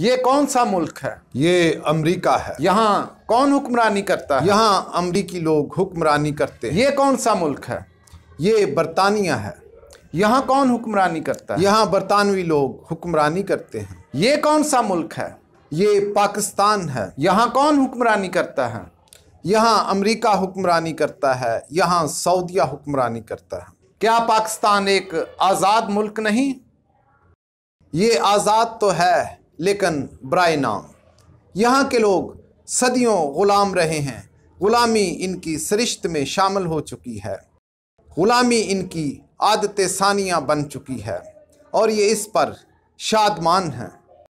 ये कौन सा मुल्क है ये अमेरिका है यहाँ कौन हुक्मरानी करता है यहाँ अमरीकी लोग हुक्मरानी करते हैं ये कौन सा मुल्क है ये बरतानिया है यहाँ कौन हुक्मरानी करता है यहाँ बरतानवी लोग हुक्मरानी करते हैं ये कौन सा मुल्क है ये पाकिस्तान है यहाँ कौन हुक्मरानी करता है यहाँ अमेरिका हुक्मरानी करता है यहाँ सऊदिया हुक्मरानी करता है क्या पाकिस्तान एक आज़ाद मुल्क नहीं ये आज़ाद तो है लेकिन ब्राय नाम यहाँ के लोग सदियों ग़ुलाम रहे हैं ग़ुलामी इनकी सरिश्त में शामिल हो चुकी है ग़ुलामी इनकी आदत सानिया बन चुकी है और ये इस पर शादमान हैं